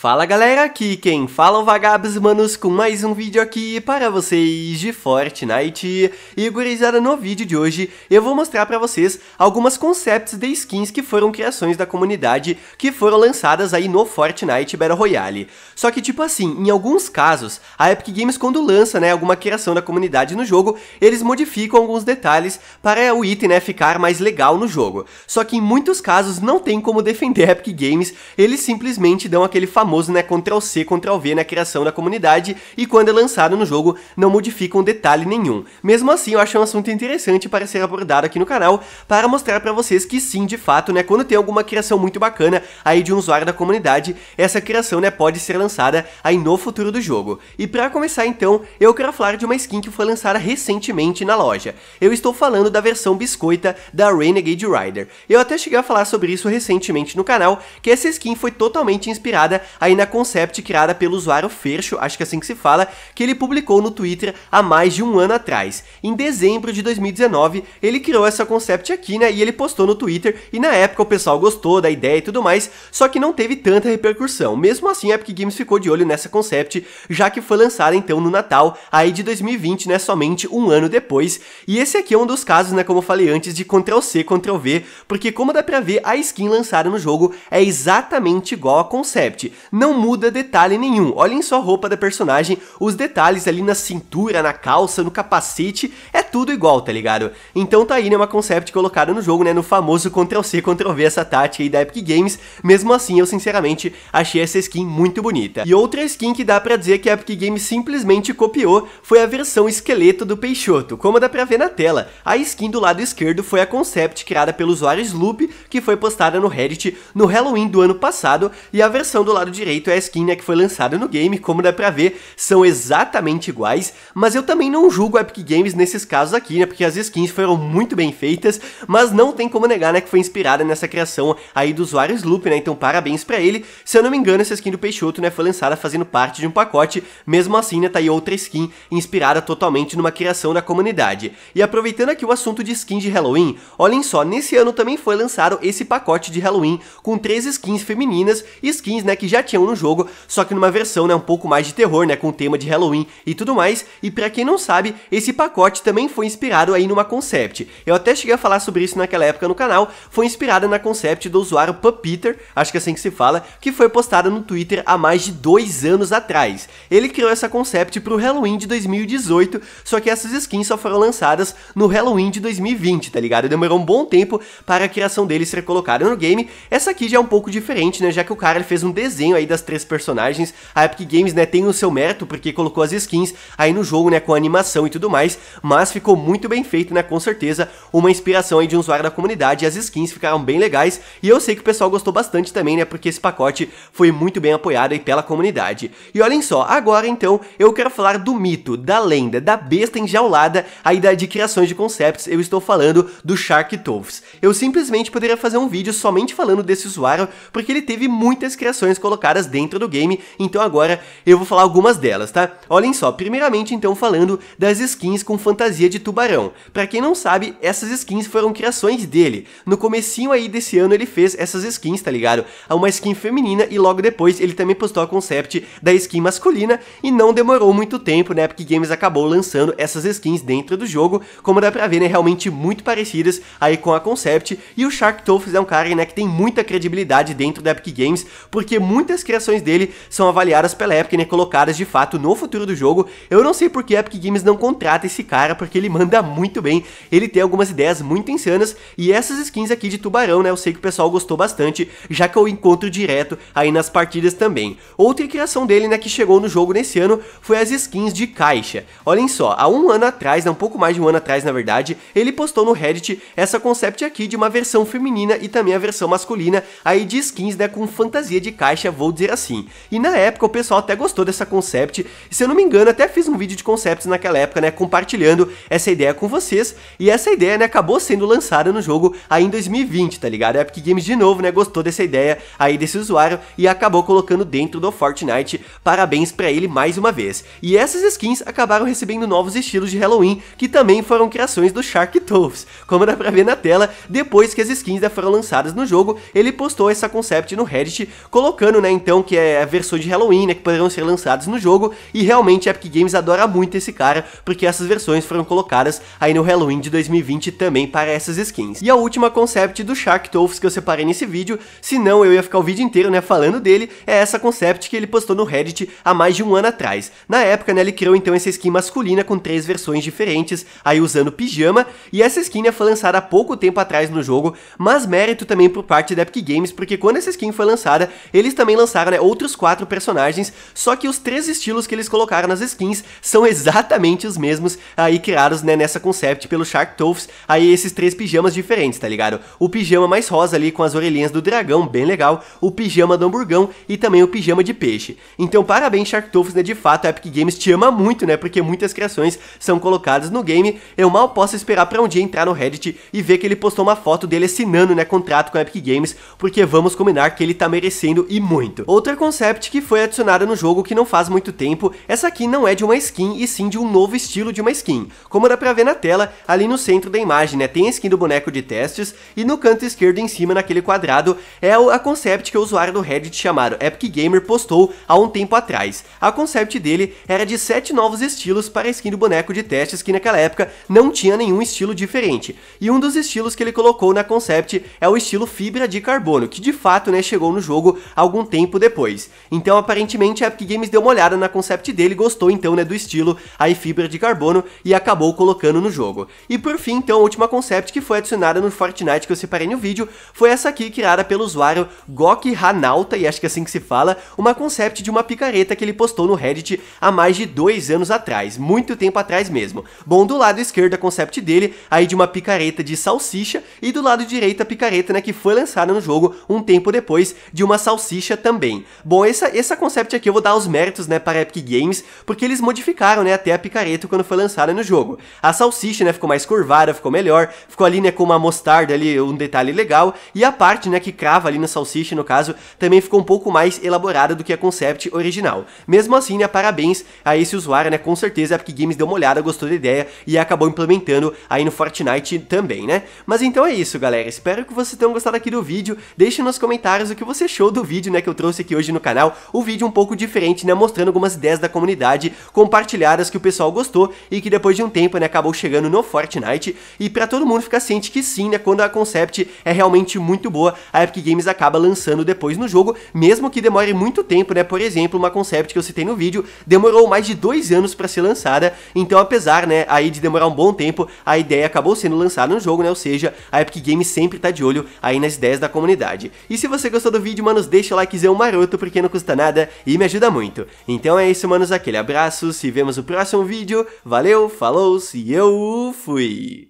Fala galera, aqui quem fala é o Vagabos Manos com mais um vídeo aqui para vocês de Fortnite. E gurizada, no vídeo de hoje eu vou mostrar para vocês algumas concepts de skins que foram criações da comunidade que foram lançadas aí no Fortnite Battle Royale. Só que tipo assim, em alguns casos, a Epic Games quando lança né, alguma criação da comunidade no jogo, eles modificam alguns detalhes para o item né, ficar mais legal no jogo. Só que em muitos casos não tem como defender a Epic Games, eles simplesmente dão aquele famoso famoso né, Ctrl+C, Ctrl+V na criação da comunidade e quando é lançado no jogo não modificam detalhe nenhum. Mesmo assim, eu acho um assunto interessante para ser abordado aqui no canal para mostrar para vocês que sim, de fato, né, quando tem alguma criação muito bacana aí de um usuário da comunidade, essa criação né, pode ser lançada aí no futuro do jogo. E para começar então, eu quero falar de uma skin que foi lançada recentemente na loja. Eu estou falando da versão biscoita da Renegade Rider. Eu até cheguei a falar sobre isso recentemente no canal, que essa skin foi totalmente inspirada aí na concept criada pelo usuário Fercho, acho que é assim que se fala, que ele publicou no Twitter há mais de um ano atrás. Em dezembro de 2019, ele criou essa concept aqui, né, e ele postou no Twitter, e na época o pessoal gostou da ideia e tudo mais, só que não teve tanta repercussão. Mesmo assim, a Epic Games ficou de olho nessa concept, já que foi lançada então no Natal aí de 2020, né, somente um ano depois. E esse aqui é um dos casos, né, como eu falei antes, de Ctrl-C, Ctrl-V, porque como dá pra ver, a skin lançada no jogo é exatamente igual a concept não muda detalhe nenhum. Olhem só a roupa da personagem, os detalhes ali na cintura, na calça, no capacete, é tudo igual, tá ligado? Então tá aí, né, uma concept colocada no jogo, né, no famoso Ctrl-C, Ctrl-V, essa tática aí da Epic Games. Mesmo assim, eu sinceramente achei essa skin muito bonita. E outra skin que dá pra dizer que a Epic Games simplesmente copiou foi a versão esqueleto do Peixoto. Como dá pra ver na tela, a skin do lado esquerdo foi a concept criada pelo usuário Sloop, que foi postada no Reddit no Halloween do ano passado, e a versão do lado direito à é skin né, que foi lançada no game, como dá pra ver, são exatamente iguais, mas eu também não julgo a Epic Games nesses casos aqui, né, porque as skins foram muito bem feitas, mas não tem como negar, né, que foi inspirada nessa criação aí do usuário Sloop, né, então parabéns pra ele, se eu não me engano, essa skin do Peixoto, né, foi lançada fazendo parte de um pacote, mesmo assim, né, tá aí outra skin inspirada totalmente numa criação da comunidade. E aproveitando aqui o assunto de skin de Halloween, olhem só, nesse ano também foi lançado esse pacote de Halloween com três skins femininas, skins, né, que já tinham no jogo, só que numa versão né, um pouco mais de terror, né, com tema de Halloween e tudo mais. E para quem não sabe, esse pacote também foi inspirado aí numa concept. Eu até cheguei a falar sobre isso naquela época no canal, foi inspirada na concept do usuário Puppeter, acho que é assim que se fala, que foi postada no Twitter há mais de dois anos atrás. Ele criou essa concept pro Halloween de 2018, só que essas skins só foram lançadas no Halloween de 2020, tá ligado? Demorou um bom tempo para a criação dele ser colocada no game. Essa aqui já é um pouco diferente, né? Já que o cara fez um desenho aí das três personagens. A Epic Games, né, tem o seu mérito porque colocou as skins aí no jogo, né, com animação e tudo mais, mas ficou muito bem feito, né, com certeza, uma inspiração aí de um usuário da comunidade, as skins ficaram bem legais, e eu sei que o pessoal gostou bastante também, né, porque esse pacote foi muito bem apoiado aí pela comunidade. E olhem só, agora então, eu quero falar do mito, da lenda, da besta enjaulada, aí da, de criações de concepts, eu estou falando do Shark Toves. Eu simplesmente poderia fazer um vídeo somente falando desse usuário, porque ele teve muitas criações colocadas dentro do game, então agora eu vou falar algumas delas, tá? Olhem só, primeiramente então falando das skins com fantasia de tubarão. Para quem não sabe, essas skins foram criações dele. No comecinho aí desse ano ele fez essas skins, tá ligado? Uma skin feminina e logo depois ele também postou a concept da skin masculina e não demorou muito tempo, né? Porque Games acabou lançando essas skins dentro do jogo, como dá pra ver, né? Realmente muito parecidas aí com a concept e o Shark Tooth é um cara, né, que tem muita credibilidade dentro da Epic Games, porque muita muitas criações dele são avaliadas pela Epic, né, colocadas de fato no futuro do jogo. Eu não sei porque a Epic Games não contrata esse cara, porque ele manda muito bem, ele tem algumas ideias muito insanas, e essas skins aqui de tubarão, né, eu sei que o pessoal gostou bastante, já que eu encontro direto aí nas partidas também. Outra criação dele, né, que chegou no jogo nesse ano foi as skins de caixa. Olhem só, há um ano atrás, né, um pouco mais de um ano atrás na verdade, ele postou no Reddit essa concept aqui de uma versão feminina e também a versão masculina aí de skins, né, com fantasia de caixa vou dizer assim. E na época o pessoal até gostou dessa concept, e se eu não me engano, até fiz um vídeo de concepts naquela época, né, compartilhando essa ideia com vocês, e essa ideia, né, acabou sendo lançada no jogo aí em 2020, tá ligado? A Epic Games de novo, né, gostou dessa ideia aí desse usuário e acabou colocando dentro do Fortnite. Parabéns para ele mais uma vez. E essas skins acabaram recebendo novos estilos de Halloween, que também foram criações do Shark Toves. Como dá pra ver na tela, depois que as skins foram lançadas no jogo, ele postou essa concept no Reddit, colocando, né, né, então, que é a versão de Halloween, né? Que poderão ser lançadas no jogo. E realmente a Epic Games adora muito esse cara, porque essas versões foram colocadas aí no Halloween de 2020 também para essas skins. E a última concept do Shark Tofus que eu separei nesse vídeo, senão eu ia ficar o vídeo inteiro, né, falando dele, é essa concept que ele postou no Reddit há mais de um ano atrás. Na época, né, ele criou então essa skin masculina com três versões diferentes, aí usando pijama, e essa skin né, foi lançada há pouco tempo atrás no jogo, mas mérito também por parte da Epic Games, porque quando essa skin foi lançada, eles também lançaram né, outros quatro personagens, só que os três estilos que eles colocaram nas skins são exatamente os mesmos aí criados né, nessa concept pelo Shark Toffs, aí esses três pijamas diferentes, tá ligado? O pijama mais rosa ali com as orelhinhas do dragão, bem legal, o pijama do hamburgão e também o pijama de peixe. Então parabéns Shark Toffs, né, de fato a Epic Games te ama muito, né, porque muitas criações são colocadas no game, eu mal posso esperar pra um dia entrar no Reddit e ver que ele postou uma foto dele assinando, né, contrato com a Epic Games, porque vamos combinar que ele tá merecendo e muito muito. Outra concept que foi adicionada no jogo que não faz muito tempo, essa aqui não é de uma skin e sim de um novo estilo de uma skin. Como dá pra ver na tela, ali no centro da imagem né, tem a skin do boneco de testes e no canto esquerdo em cima naquele quadrado é a concept que o usuário do Reddit chamado Epic Gamer postou há um tempo atrás. A concept dele era de sete novos estilos para a skin do boneco de testes que naquela época não tinha nenhum estilo diferente. E um dos estilos que ele colocou na concept é o estilo fibra de carbono, que de fato né, chegou no jogo há algum tempo tempo depois. Então, aparentemente, a Epic Games deu uma olhada na concept dele, gostou então né, do estilo, a fibra de carbono, e acabou colocando no jogo. E por fim, então, a última concept que foi adicionada no Fortnite que eu separei no vídeo foi essa aqui, criada pelo usuário Gok Hanauta, e acho que é assim que se fala, uma concept de uma picareta que ele postou no Reddit há mais de dois anos atrás, muito tempo atrás mesmo. Bom, do lado esquerdo a concept dele, aí de uma picareta de salsicha, e do lado direito a picareta né, que foi lançada no jogo um tempo depois de uma salsicha também também. Bom, essa, essa concept aqui eu vou dar os méritos, né, para a Epic Games, porque eles modificaram, né, até a picareta quando foi lançada no jogo. A salsicha, né, ficou mais curvada, ficou melhor, ficou ali, né, com uma mostarda ali, um detalhe legal, e a parte, né, que crava ali na salsicha, no caso, também ficou um pouco mais elaborada do que a concept original. Mesmo assim, né, parabéns a esse usuário, né, com certeza a Epic Games deu uma olhada, gostou da ideia e acabou implementando aí no Fortnite também, né. Mas então é isso, galera, espero que vocês tenham gostado aqui do vídeo, deixe nos comentários o que você achou do vídeo, né, que eu trouxe aqui hoje no canal um vídeo um pouco diferente, né, mostrando algumas ideias da comunidade compartilhadas que o pessoal gostou e que depois de um tempo, né, acabou chegando no Fortnite e para todo mundo ficar ciente que sim, né, quando a concept é realmente muito boa, a Epic Games acaba lançando depois no jogo, mesmo que demore muito tempo, né, por exemplo, uma concept que eu citei no vídeo, demorou mais de dois anos para ser lançada, então apesar, né, aí de demorar um bom tempo, a ideia acabou sendo lançada no jogo, né, ou seja, a Epic Games sempre tá de olho aí nas ideias da comunidade. E se você gostou do vídeo, mano, deixa o like é um maroto porque não custa nada e me ajuda muito. Então é isso, manos, aquele abraço, se vemos no próximo vídeo, valeu, falou, se eu fui!